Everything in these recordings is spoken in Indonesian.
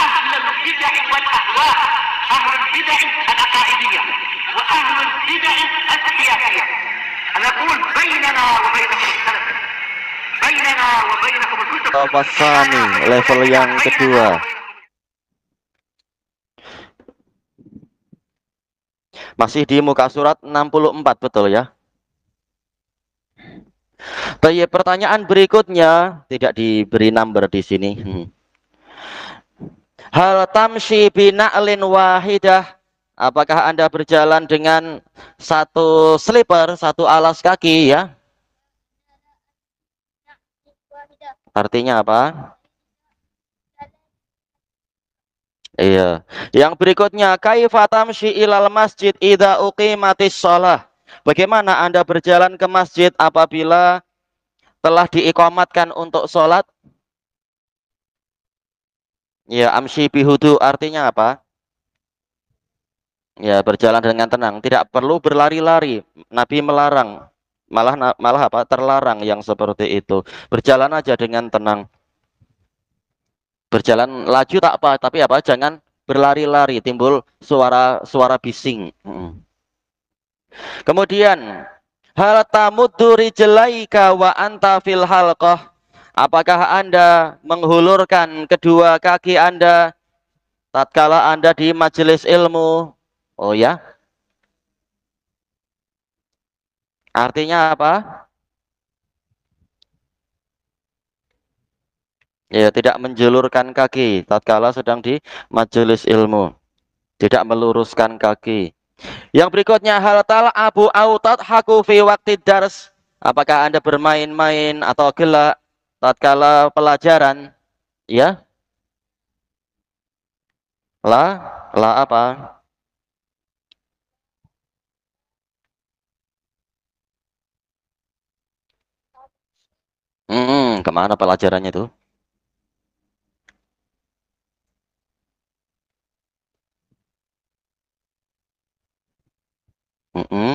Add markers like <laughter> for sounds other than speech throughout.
أهل البدع level yang kedua Masih di muka surat 64 betul ya Tapi pertanyaan berikutnya tidak diberi number di sini. Hmm. Hal tamshi bina'lin wahidah. Apakah Anda berjalan dengan satu slipper, satu alas kaki ya? Artinya apa? Iya. Yang berikutnya, kaifatam ilal masjid idza mati shalah. Bagaimana Anda berjalan ke masjid apabila telah diikomatkan untuk sholat? Ya, amsi bihudu artinya apa? Ya, berjalan dengan tenang, tidak perlu berlari-lari. Nabi melarang, malah malah apa? terlarang yang seperti itu. Berjalan aja dengan tenang. Berjalan laju tak apa, tapi apa? Jangan berlari-lari, timbul suara-suara bising. Kemudian, hal tamuddu rijlaika wa anta fil halqah Apakah Anda menghulurkan kedua kaki Anda tatkala Anda di majelis ilmu? Oh ya. Artinya apa? Ya, tidak menjulurkan kaki tatkala sedang di majelis ilmu. Tidak meluruskan kaki. Yang berikutnya hal tal abu autat haku fi waktu dars. Apakah Anda bermain-main atau gelak tatkala pelajaran ya la la apa hmm kemana pelajarannya itu mm -mm.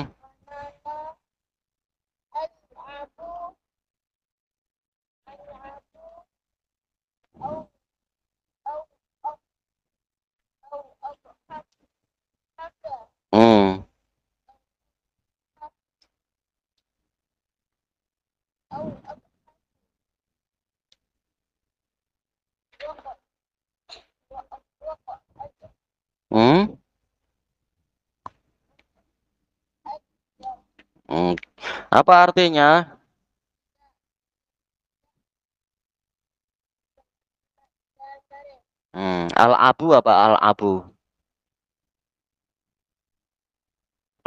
Apa artinya? Hmm, al-abu apa al-abu?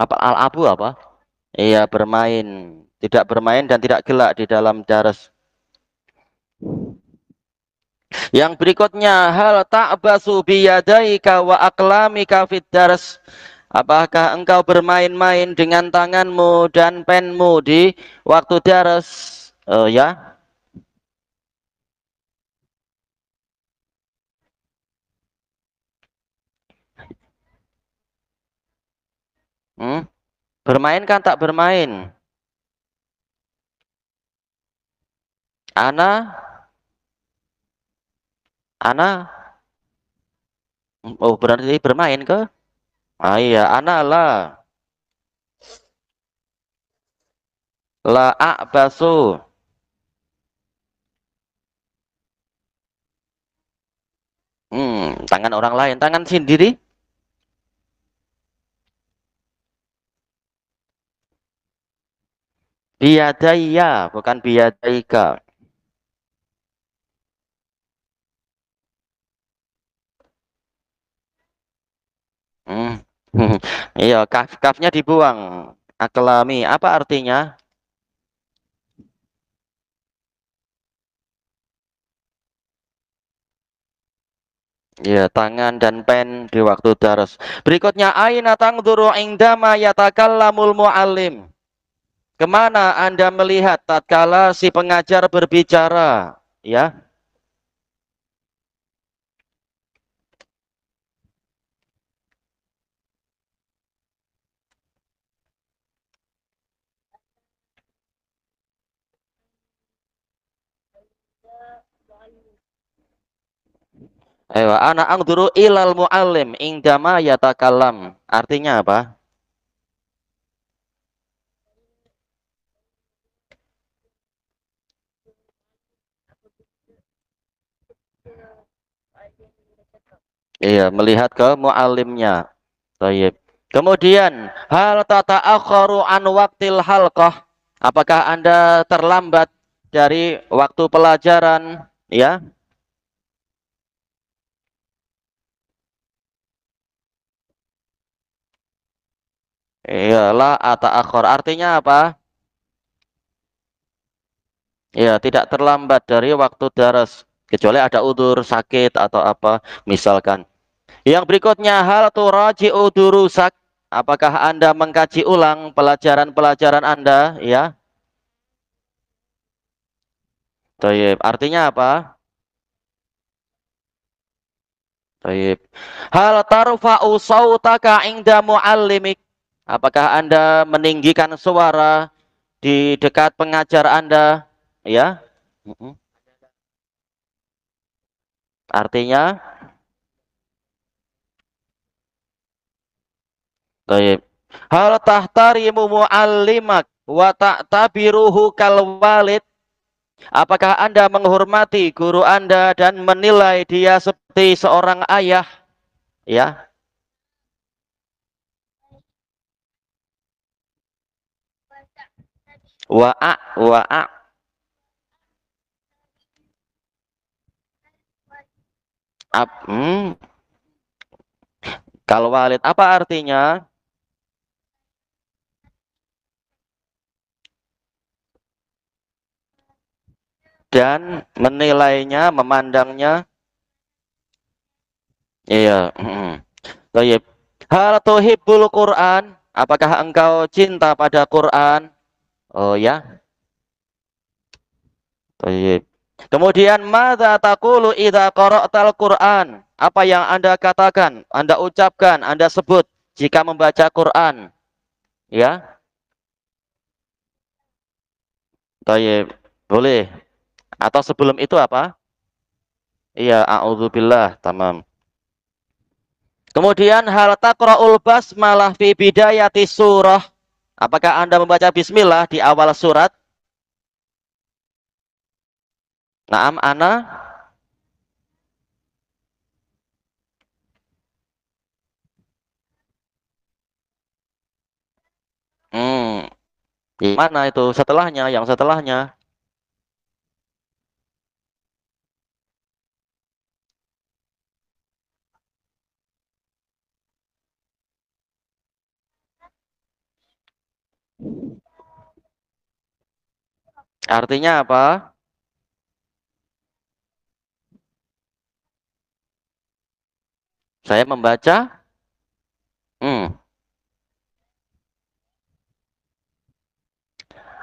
Apa al-abu apa? Iya, bermain. Tidak bermain dan tidak gelak di dalam jaras Yang berikutnya hal ta'basu biyadaika wa aqlamika fid Apakah engkau bermain-main dengan tanganmu dan penmu di waktu daras? Uh, eh, ya. Hmm? Bermain kan tak bermain? Ana Ana Oh berarti bermain ke? Ah, iya, ana la la a'basu Hmm, tangan orang lain, tangan sendiri. Biadaya, bukan biadaika. Hmm. <laughs> iya, kaf kafnya dibuang. Aklami, apa artinya? Ya, tangan dan pen di waktu darus. Berikutnya aina tangduru indama yatakallamul mu'alim. Kemana Anda melihat tatkala si pengajar berbicara, ya? Ewa, ana angduru ilal muallim indama kalam. Artinya apa? Iya, melihat ke mu'alimnya. Taib. Kemudian, hal tata akharu an waktil halqah. Apakah Anda terlambat dari waktu pelajaran? Ya, Iyalah ata akhor artinya apa ya tidak terlambat dari waktu daras kecuali ada udur sakit atau apa misalkan yang berikutnya hal udur rusak. apakah anda mengkaji ulang pelajaran-pelajaran anda ya Taib. Artinya apa? Taib. Hal tarfa'u sautaka inda muallimik. Apakah Anda meninggikan suara di dekat pengajar Anda? Ya. Artinya Baik. Hal tahtarimu muallimak wa ta'tabiruhu kalwalid. Apakah Anda menghormati guru Anda dan menilai dia seperti seorang ayah? Ya. wa'a wa'a ab hmm. Kalau walid apa artinya? dan menilainya, memandangnya. Iya. Hmm. Hal tuhibbul Quran, apakah engkau cinta pada Quran? Oh ya. Baik. Kemudian madza taqulu idza qara'tal Qur'an? Apa yang Anda katakan, Anda ucapkan, Anda sebut jika membaca Quran? Ya. Baik, boleh. Atau sebelum itu apa? Iya, a'udzubillah, tamam. Kemudian hal taqra'ul basmalah fi bidayati surah? Apakah Anda membaca bismillah di awal surat? Naam, Ana. Hmm. Di mana itu? Setelahnya, yang setelahnya. Artinya apa? Saya membaca hmm.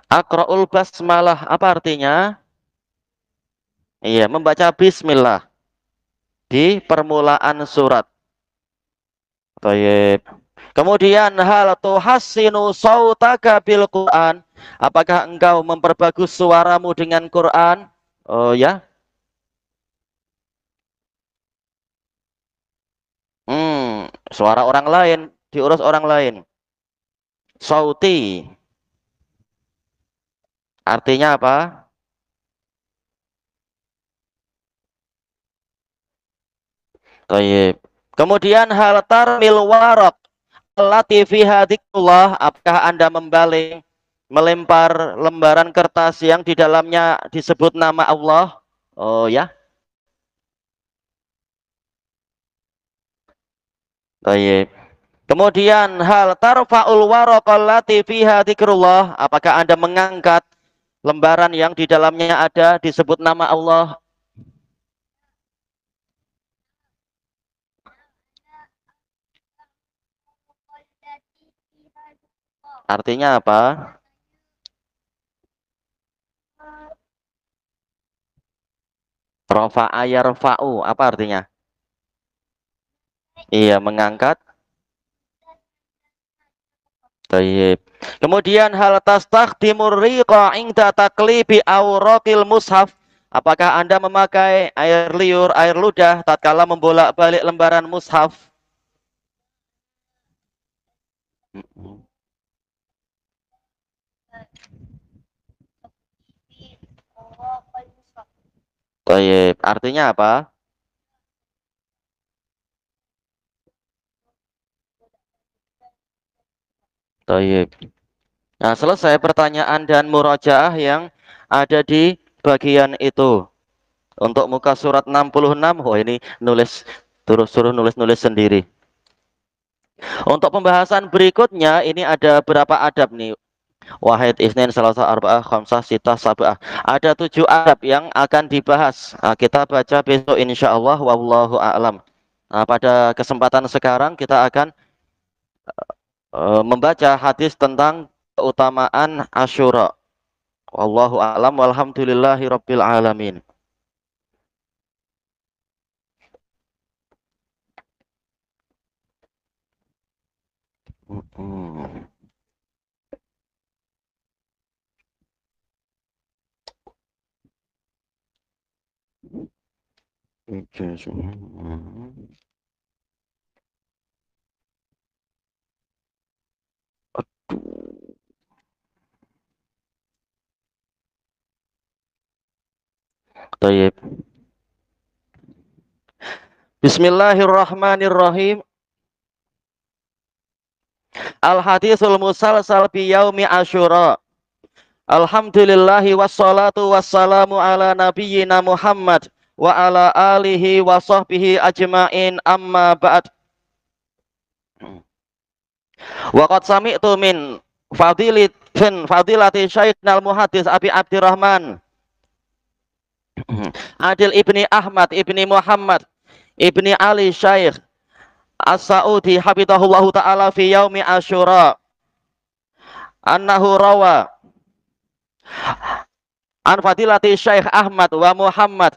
Akra'ul basmalah apa artinya? Iya, membaca bismillah di permulaan surat. yeah. Kemudian hal tuhasinu sautaka bil Quran. Apakah engkau memperbagus suaramu dengan Quran? Oh ya. Hmm, suara orang lain diurus orang lain. Sauti. Artinya apa? Tayyib. Kemudian hal tarmil warok. Allati fiha apakah Anda membaling melempar lembaran kertas yang di dalamnya disebut nama Allah? Oh ya. Baik. Kemudian hal tarfa'ul waraqallati fiha dzikrullah, apakah Anda mengangkat lembaran yang di dalamnya ada disebut nama Allah? Artinya apa? Rofa'a ya fau? Apa artinya? Iya, mengangkat. Tayyib. Kemudian hal tastakhdimu riqa inda taklibi awraqil mushaf. Apakah Anda memakai air liur, air ludah tatkala membolak-balik lembaran mushaf? Toyib. Artinya apa? Toyib. Nah, selesai pertanyaan dan murojaah yang ada di bagian itu. Untuk muka surat 66, oh ini nulis terus suruh nulis-nulis sendiri. Untuk pembahasan berikutnya ini ada berapa adab nih? Wahid, Isnin, Selasa, Arba'ah, Khamsah, Sitah, Sabah. Ada tujuh adab yang akan dibahas. Nah, kita baca besok insya Allah. Wallahu a'lam. Nah, pada kesempatan sekarang kita akan uh, membaca hadis tentang keutamaan Ashura Wallahu a'lam walhamdulillahi rabbil alamin. Mm-hmm. sini. Aduh. Tayyib. Bismillahirrahmanirrahim. Al hadisul musalsal fi yaumi Asyura. Alhamdulillahi wassalatu wassalamu ala nabiyyina Muhammad wa ala alihi wa sahbihi ajma'in amma ba'd. Wa qad sami'tu min fadilit fin fadilati al muhaddis Abi Abdurrahman Adil ibni Ahmad ibni Muhammad ibni Ali Syekh As-Saudi hafidhahullahu taala fi yaumi Asyura annahu rawa an fadilati Syekh Ahmad wa Muhammad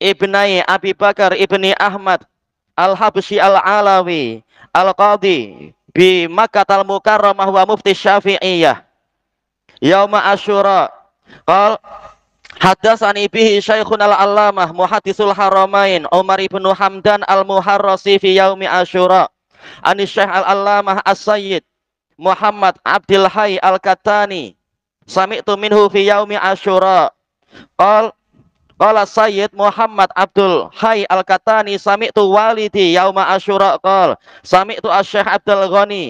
ibnai Abi Bakar ibni Ahmad al Habsi Al-Alawi Al-Qadi bi Makkah Al-Mukarramah wa Mufti Syafi'iyah Yauma Asyura qal Hadasani bihi Syaikhun al-Allamah Muhaddisul Haramain Umar ibn Hamdan al-Muharrasi fi yaumi Asyura Ani Syekh al-Allamah As-Sayyid Muhammad Abdul Hayy Al-Katani Sami'tu minhu fi yaumi Asyura Qal Qala Sayyid Muhammad Abdul Hai Al-Katani sami'tu walidi yauma Ashura kal, sami'tu itu Abdul Ghani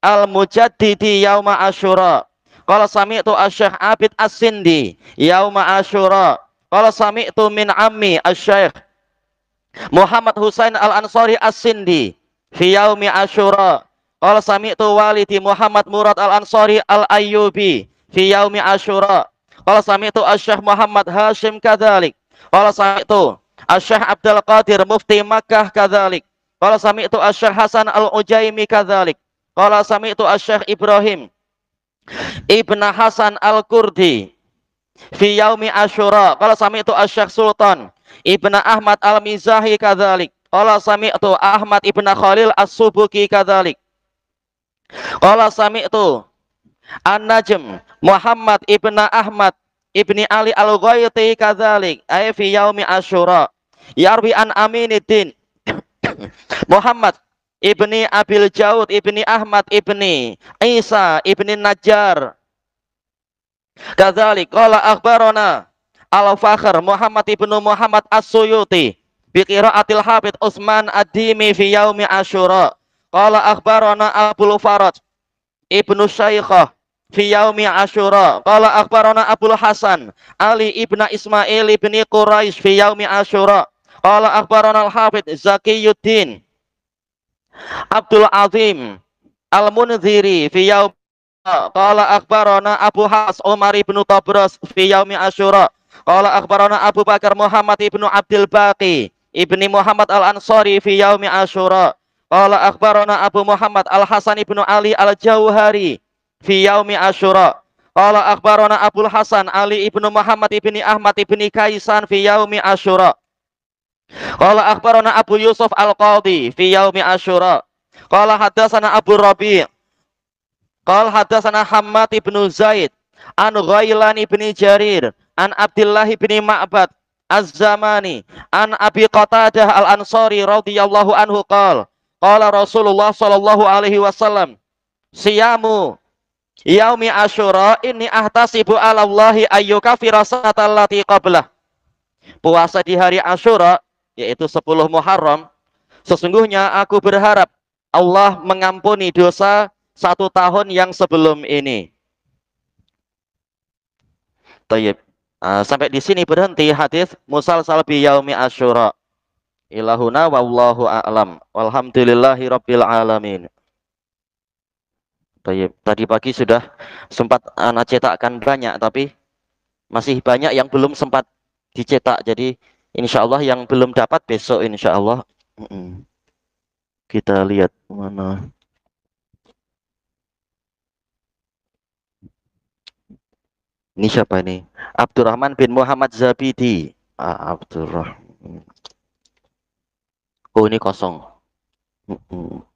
Al-Mujaddidi yauma Asyura qala sami'tu asy Abid As-Sindi yauma Asyura qala sami'tu min ammi asy Muhammad Husain Al-Ansari As-Sindi fi yaumi Ashura qala sami'tu walidi Muhammad Murad Al-Ansari al Ayubi fi yaumi Asyura kalau sami itu syaikh Muhammad Hashim Kadalik. Kalau sami itu syaikh Abdul Qadir Mufti Makkah Kadalik. Kalau sami itu syaikh Hasan Al-Ujaimi Kadalik. Kalau sami itu syaikh Ibrahim Ibn Hasan Al-Kurdi fi yaumi Kalau sami sami itu Sultan Ibn Ahmad Al-Mizahi Kalau sami itu Ahmad Ibn Khalil As-Subuki Kalau sami itu An-Najm Muhammad ibn Ahmad ibni Ali al ghayti kadzalik ay fi yaumi Asyura yarwi an Aminuddin <coughs> Muhammad ibni Abil Jaud ibni Ahmad ibni Isa ibni Najjar kadzalik qala akhbarana al-Fakhr Muhammad ibnu Muhammad As-Suyuti bi qiraatil Habib Utsman Ad-Dimi fi yaumi Asyura qala akhbarana Abu Faraj ibnu Syaikhah fi yaumi asyura qala akhbarana abul hasan ali ibna ismail ibni quraish fi yaumi asyura qala akhbarana al hafid zakiyuddin abdul azim al munziri fi yaum qala akhbarana abu has umar ibnu tabras fi yaumi asyura qala akhbarana abu bakar muhammad ibnu abdul baqi ibni muhammad al ansari fi yaumi asyura qala akhbarana abu muhammad al hasan ibnu ali al jauhari fi yaumi asyura. Qala akhbarana abul Hasan Ali ibnu Muhammad ibni Ahmad ibni Kaisan fi yaumi asyura. Qala akhbarana Abu Yusuf Al-Qadhi fi yaumi asyura. Qala hadatsana Abu Rabi' Qal hadatsana Hammad ibnu Zaid an Ghailan ibni Jarir an Abdullah ibni Ma'bad Az-Zamani an Abi Qatadah Al-Ansari radhiyallahu anhu kal, qala Rasulullah sallallahu alaihi wasallam siyamu Yaumi Asyura ini ahtasibu ala Allahi ayyuka firasatallati qablah. Puasa di hari Asyura, yaitu 10 Muharram, sesungguhnya aku berharap Allah mengampuni dosa satu tahun yang sebelum ini. Tayyib. Uh, sampai di sini berhenti hadis Musal Salbi Yaumi Asyura. Ilahuna wallahu a'lam. Walhamdulillahi rabbil alamin. Tadi pagi sudah sempat anak eh, cetakkan banyak, tapi masih banyak yang belum sempat dicetak. Jadi insya Allah yang belum dapat besok insya Allah. Kita lihat mana. Ini siapa ini? Abdurrahman bin Muhammad Zabidi. Ah, Abdurrahman. Oh ini kosong. Mm -mm.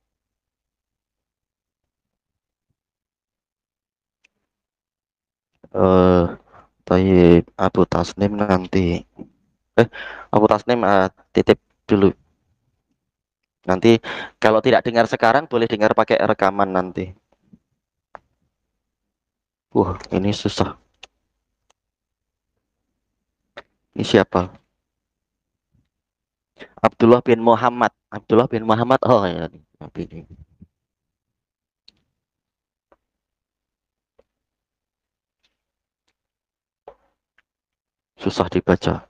eh tapi Abu Tasnim nanti eh Abu Tasnim uh, titip dulu nanti kalau tidak dengar sekarang boleh dengar pakai rekaman nanti wah ini susah ini siapa Abdullah bin Muhammad Abdullah bin Muhammad oh ya ini susah dibaca.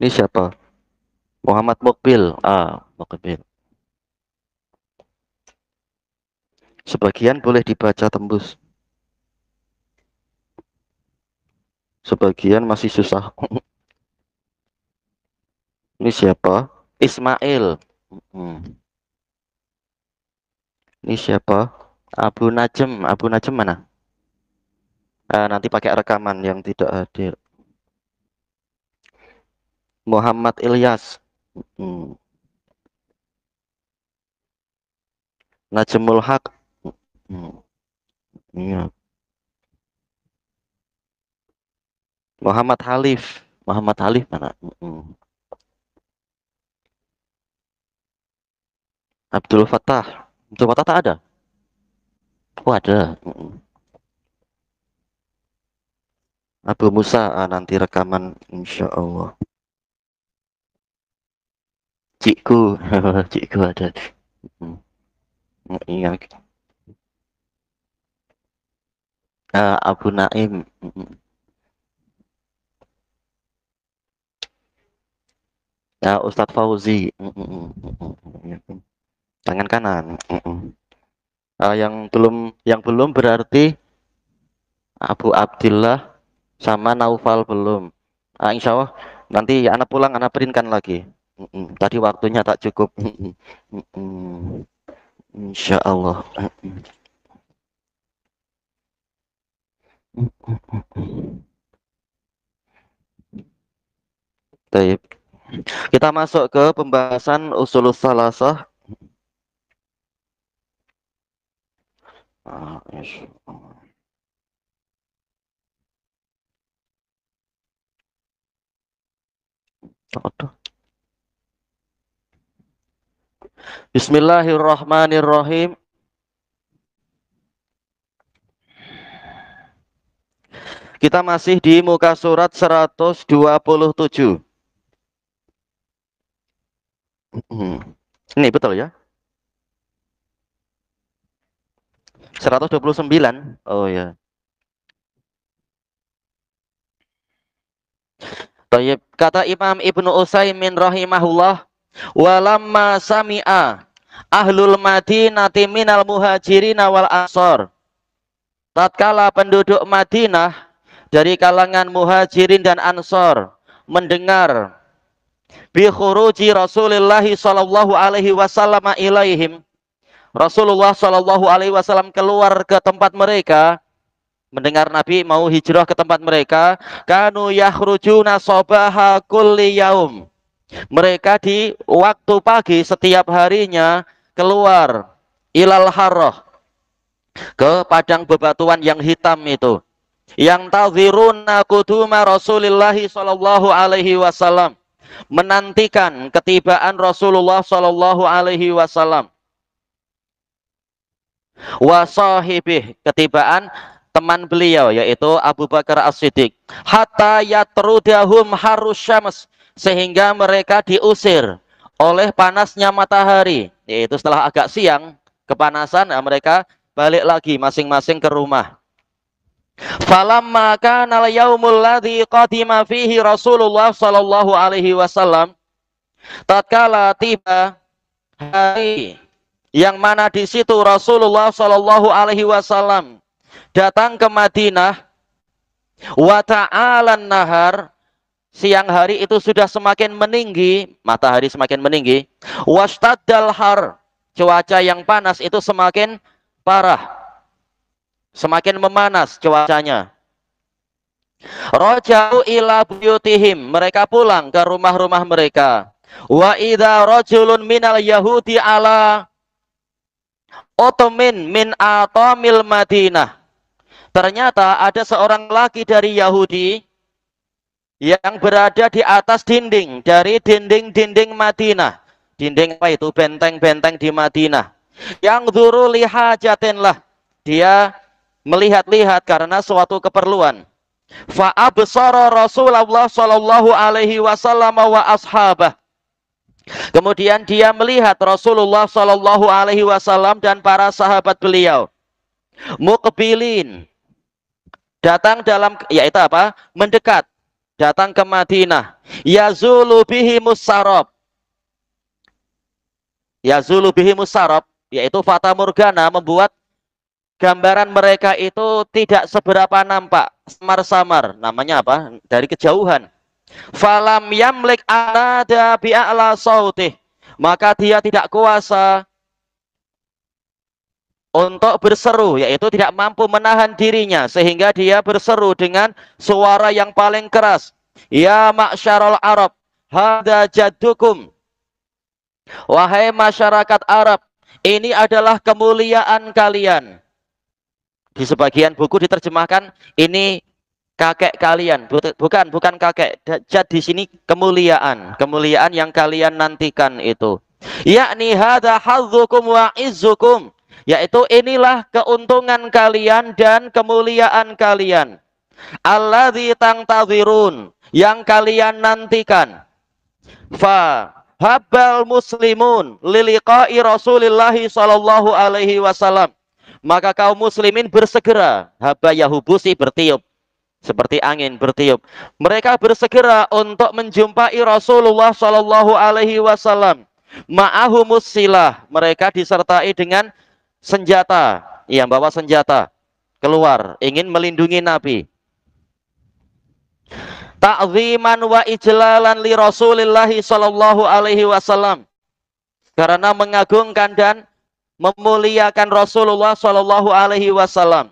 Ini siapa? Muhammad Mokbil Ah, Mokbil Sebagian boleh dibaca tembus. Sebagian masih susah. <laughs> Ini siapa? Ismail. Ini siapa? Abu Najem. Abu Najem mana? Eh, nanti pakai rekaman yang tidak hadir Muhammad Ilyas hmm. Najmul Haq hmm. ya. Muhammad Halif Muhammad Halif mana hmm. Abdul Fattah Abdul Fattah tak ada Oh ada. Hmm. Abu Musa ah, nanti rekaman insya Allah cikku <laughs> cikku ada iya uh, Abu Naim ya uh, Ustadz Fauzi hmm, tangan kanan uh, yang belum yang belum berarti Abu Abdillah sama Naufal belum. Nah, insya Allah nanti ya anak pulang anak perinkan lagi. Mm -mm. Tadi waktunya tak cukup. Mm insya Allah. Taib. Kita masuk ke pembahasan usul salasah. Ah, yes. Bismillahirrahmanirrahim. Kita masih di muka surat 127. Ini betul ya? 129. Oh ya. Tayyib. Kata Imam Ibnu Utsaimin rahimahullah, walamma sami'a ahlul Madinati minal muhajirin wal ansor. Tatkala penduduk Madinah dari kalangan muhajirin dan ansor mendengar bi khuruji Rasulullah sallallahu alaihi wasallam ilaihim Rasulullah sallallahu alaihi wasallam keluar ke tempat mereka mendengar Nabi mau hijrah ke tempat mereka kanu yahrujuna sobaha kulli yaum mereka di waktu pagi setiap harinya keluar ilal harroh ke padang bebatuan yang hitam itu yang taziruna kuduma rasulillahi sallallahu alaihi wasallam menantikan ketibaan Rasulullah sallallahu alaihi wasallam wasahibih ketibaan teman beliau yaitu Abu Bakar As-Siddiq hatta yatrudahum harus syams sehingga mereka diusir oleh panasnya matahari yaitu setelah agak siang kepanasan ya mereka balik lagi masing-masing ke rumah falamma kana yaumul ladzi qadima fihi Rasulullah sallallahu alaihi wasallam tatkala tiba hari yang mana di situ Rasulullah sallallahu alaihi wasallam datang ke Madinah wa ta'alan nahar siang hari itu sudah semakin meninggi matahari semakin meninggi wastadal har cuaca yang panas itu semakin parah semakin memanas cuacanya rojau ila buyutihim mereka pulang ke rumah-rumah mereka wa idza rajulun minal yahudi ala otomin min atomil madinah Ternyata ada seorang laki dari Yahudi yang berada di atas dinding dari dinding-dinding Madinah. Dinding apa itu? Benteng-benteng di Madinah. Yang lihat lihajatinlah. Dia melihat-lihat karena suatu keperluan. Fa'absara Rasulullah sallallahu alaihi wasallam wa ashabah. Kemudian dia melihat Rasulullah Shallallahu alaihi wasallam dan para sahabat beliau. Mukbilin datang dalam yaitu apa? mendekat, datang ke Madinah. Yazulu bihi musarab. Yazulu bihi musarab yaitu fata morgana membuat gambaran mereka itu tidak seberapa nampak, samar-samar. Namanya apa? Dari kejauhan. Falam yamlik anada bi'a'la sautih. Maka dia tidak kuasa untuk berseru yaitu tidak mampu menahan dirinya sehingga dia berseru dengan suara yang paling keras ya ma'syarul arab hada jadukum wahai masyarakat arab ini adalah kemuliaan kalian di sebagian buku diterjemahkan ini kakek kalian bukan bukan kakek jad di sini kemuliaan kemuliaan yang kalian nantikan itu yakni hada hadzukum wa izzukum yaitu inilah keuntungan kalian dan kemuliaan kalian. tang Tawirun yang kalian nantikan. Fa habbal muslimun liliqa'i rasulillahi sallallahu alaihi wasallam. Maka kaum muslimin bersegera, haba yahubusi bertiup seperti angin bertiup. Mereka bersegera untuk menjumpai Rasulullah sallallahu Alaihi Wasallam. Ma'ahumus silah. Mereka disertai dengan senjata, yang bawa senjata keluar ingin melindungi Nabi. Ta'ziman wa ijlalan li Rasulillah sallallahu alaihi wasallam. Karena mengagungkan dan memuliakan Rasulullah sallallahu alaihi wasallam.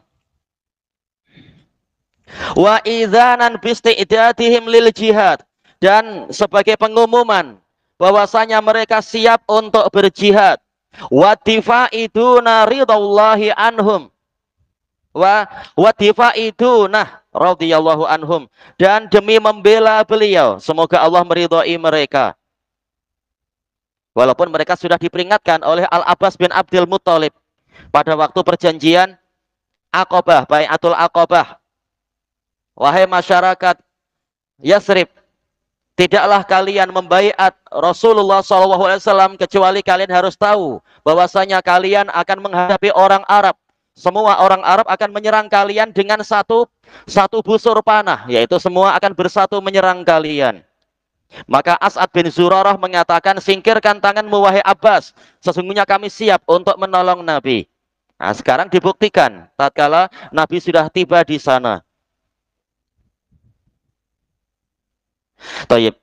Wa idzanan bisti'datihim lil jihad dan sebagai pengumuman bahwasanya mereka siap untuk berjihad. Watifa itu nari taulahi anhum. watifa itu nah radhiyallahu anhum dan demi membela beliau semoga Allah meridhai mereka. Walaupun mereka sudah diperingatkan oleh Al Abbas bin Abdul Muthalib pada waktu perjanjian Aqabah, Bayatul Aqabah. Wahai masyarakat Yasrib, Tidaklah kalian membaiat Rasulullah SAW kecuali kalian harus tahu bahwasanya kalian akan menghadapi orang Arab. Semua orang Arab akan menyerang kalian dengan satu satu busur panah, yaitu semua akan bersatu menyerang kalian. Maka As'ad bin Zurarah mengatakan, singkirkan tanganmu wahai Abbas, sesungguhnya kami siap untuk menolong Nabi. Nah, sekarang dibuktikan, tatkala Nabi sudah tiba di sana. Taib.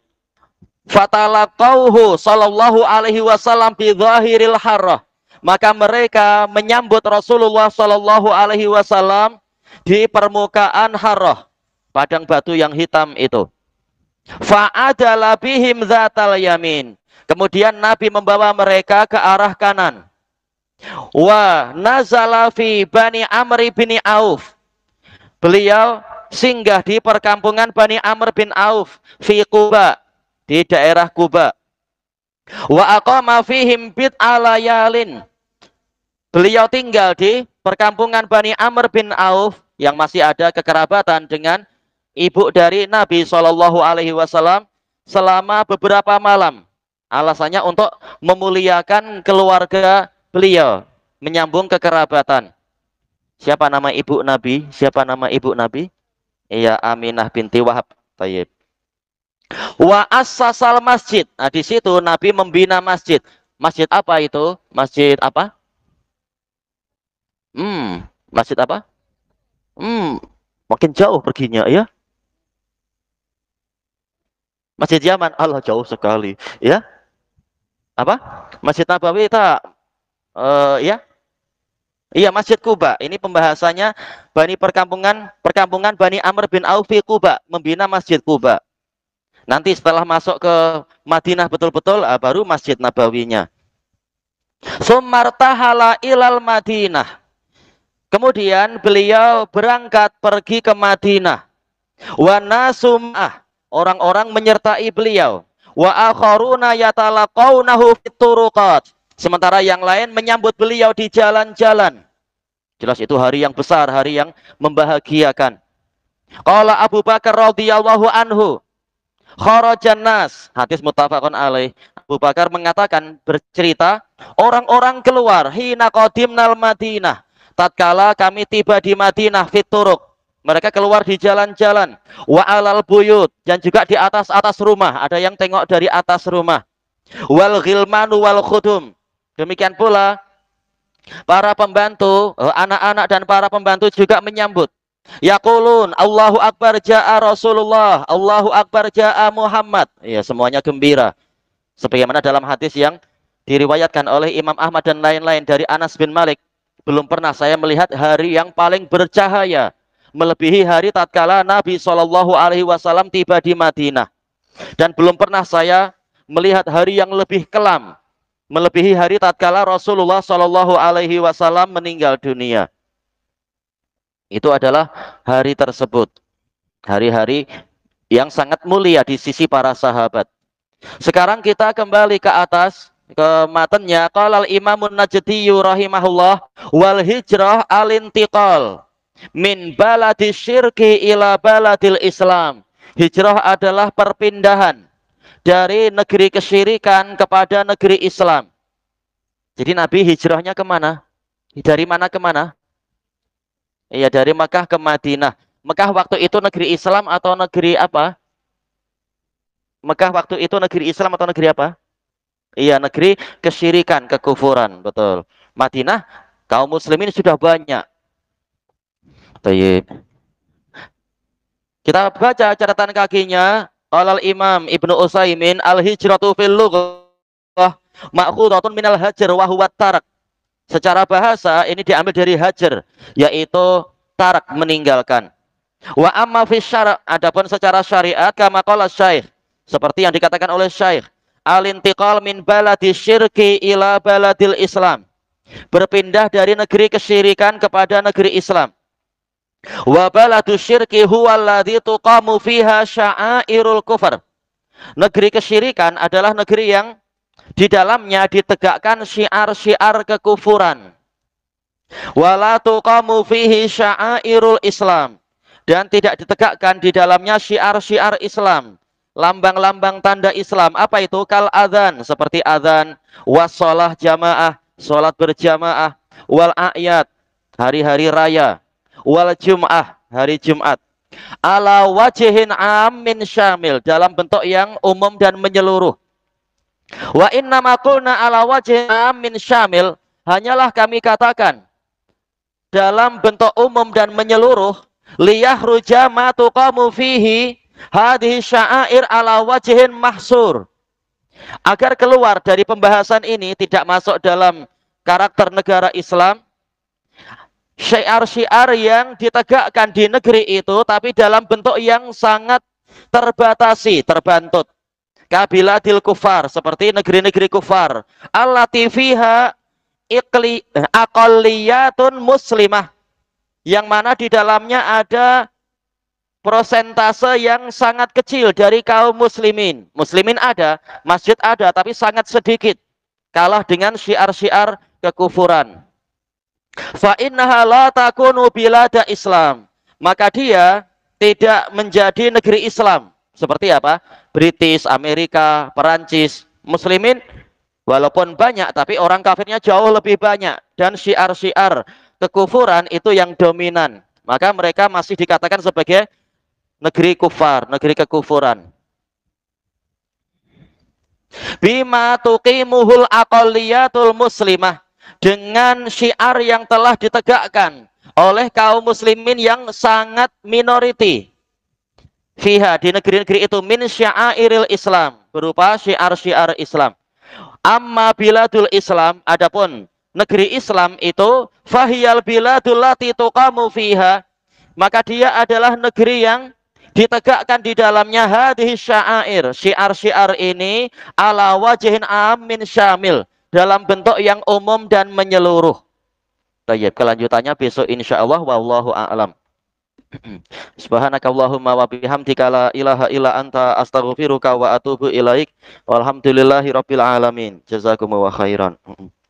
Fatalaqauhu sallallahu alaihi wasallam fi zahiril harrah. Maka mereka menyambut Rasulullah sallallahu alaihi wasallam di permukaan harrah, padang batu yang hitam itu. Fa'adala bihim dzatal yamin. Kemudian Nabi membawa mereka ke arah kanan. Wa nazala fi Bani Amri bin Auf. Beliau singgah di perkampungan Bani Amr bin Auf fi Kuba di daerah Kuba. Wa aqama fihim alayalin. Beliau tinggal di perkampungan Bani Amr bin Auf yang masih ada kekerabatan dengan ibu dari Nabi Shallallahu alaihi wasallam selama beberapa malam. Alasannya untuk memuliakan keluarga beliau, menyambung kekerabatan. Siapa nama ibu Nabi? Siapa nama ibu Nabi? Iya Aminah binti Wahab. Tayyib. Wa asasal masjid. Nah, di situ Nabi membina masjid. Masjid apa itu? Masjid apa? Hmm, masjid apa? Hmm, makin jauh perginya ya. Masjid Yaman, Allah jauh sekali, ya. Apa? Masjid Nabawi tak uh, ya Iya, Masjid Kuba. Ini pembahasannya Bani perkampungan perkampungan Bani Amr bin Aufi Kuba membina Masjid Kuba. Nanti setelah masuk ke Madinah betul-betul ah, baru Masjid Nabawinya. Sumartahala ilal Madinah. Kemudian beliau berangkat pergi ke Madinah. Wana sum'ah. Orang-orang menyertai beliau. Wa akharuna yatalaqawnahu fiturukat. Sementara yang lain menyambut beliau di jalan-jalan. Jelas itu hari yang besar, hari yang membahagiakan. Qala Abu Bakar radhiyallahu anhu kharajan nas. Hadis muttafaqun alaih. Abu Bakar mengatakan bercerita orang-orang keluar hina qadimnal Madinah. Tatkala kami tiba di Madinah fituruk mereka keluar di jalan-jalan wa alal buyut dan juga di atas-atas rumah ada yang tengok dari atas rumah wal ghilmanu wal khudum Demikian pula para pembantu, eh, anak-anak dan para pembantu juga menyambut. Yakulun, Allahu Akbar ja'a Rasulullah, Allahu Akbar ja'a Muhammad. Ya, semuanya gembira. Sebagaimana dalam hadis yang diriwayatkan oleh Imam Ahmad dan lain-lain dari Anas bin Malik. Belum pernah saya melihat hari yang paling bercahaya melebihi hari tatkala Nabi Shallallahu alaihi wasallam tiba di Madinah. Dan belum pernah saya melihat hari yang lebih kelam melebihi hari tatkala Rasulullah Shallallahu Alaihi Wasallam meninggal dunia. Itu adalah hari tersebut, hari-hari yang sangat mulia di sisi para sahabat. Sekarang kita kembali ke atas ke matanya. Qala imamun najdiyu rahimahullah wal hijrah alintiqal min baladi syirki ila baladil Islam. Hijrah adalah perpindahan dari negeri kesyirikan kepada negeri Islam. Jadi Nabi hijrahnya kemana? Dari mana kemana? Iya dari Mekah ke Madinah. Mekah waktu itu negeri Islam atau negeri apa? Mekah waktu itu negeri Islam atau negeri apa? Iya negeri kesyirikan, kekufuran, betul. Madinah kaum muslimin sudah banyak. Tayyib. Kita baca catatan kakinya Qala imam Ibnu Utsaimin al-hijratu fil lughah ma'khudatun minal hajar wa huwa tarak. Secara bahasa ini diambil dari hajar yaitu tarak meninggalkan. Wa amma fi syara' adapun secara syariat kama qala Syekh seperti yang dikatakan oleh Syekh al-intiqal min baladi syirki ila baladil Islam. Berpindah dari negeri kesyirikan kepada negeri Islam. Wa baladu syirki huwa alladhi tuqamu fiha sya'airul kufar. Negeri kesyirikan adalah negeri yang di dalamnya ditegakkan syiar-syiar kekufuran. Wala tuqamu fihi sya'airul Islam dan tidak ditegakkan di dalamnya syiar-syiar Islam lambang-lambang tanda Islam. Apa itu? Kal adzan seperti adzan, wasolah jamaah, salat berjamaah, wal ayat, hari-hari raya wal jum'ah hari Jumat ala wajihin amin syamil dalam bentuk yang umum dan menyeluruh wa inna makulna ala wajihin amin syamil hanyalah kami katakan dalam bentuk umum dan menyeluruh liyah rujama tuqamu fihi hadhi syair ala wajihin mahsur agar keluar dari pembahasan ini tidak masuk dalam karakter negara Islam syiar-syiar yang ditegakkan di negeri itu tapi dalam bentuk yang sangat terbatasi, terbantut. dil kufar seperti negeri-negeri kufar. Allatifiha ikli akoliyatun muslimah yang mana di dalamnya ada prosentase yang sangat kecil dari kaum muslimin. Muslimin ada, masjid ada tapi sangat sedikit. Kalah dengan syiar-syiar kekufuran. Fa innaha la takunu bilada Islam. Maka dia tidak menjadi negeri Islam. Seperti apa? British, Amerika, Perancis, muslimin walaupun banyak tapi orang kafirnya jauh lebih banyak dan syiar-syiar kekufuran itu yang dominan. Maka mereka masih dikatakan sebagai negeri kufar, negeri kekufuran. Bima tuqimuhul aqalliyatul muslimah dengan syiar yang telah ditegakkan oleh kaum muslimin yang sangat minoriti fiha di negeri-negeri itu min syairil Islam berupa syiar-syiar Islam amma biladul Islam adapun negeri Islam itu fahiyal biladul lati tuqamu fiha maka dia adalah negeri yang ditegakkan di dalamnya hadis syair syiar-syiar ini ala wajihin amin syamil dalam bentuk yang umum dan menyeluruh. Baik, kelanjutannya besok insya Allah wallahu a'lam. <clears throat> Subhanakallahumma wa bihamdika la ilaha illa anta astaghfiruka wa atubu ilaik. Walhamdulillahi rabbil alamin. Jazakumullahu khairan. <clears throat>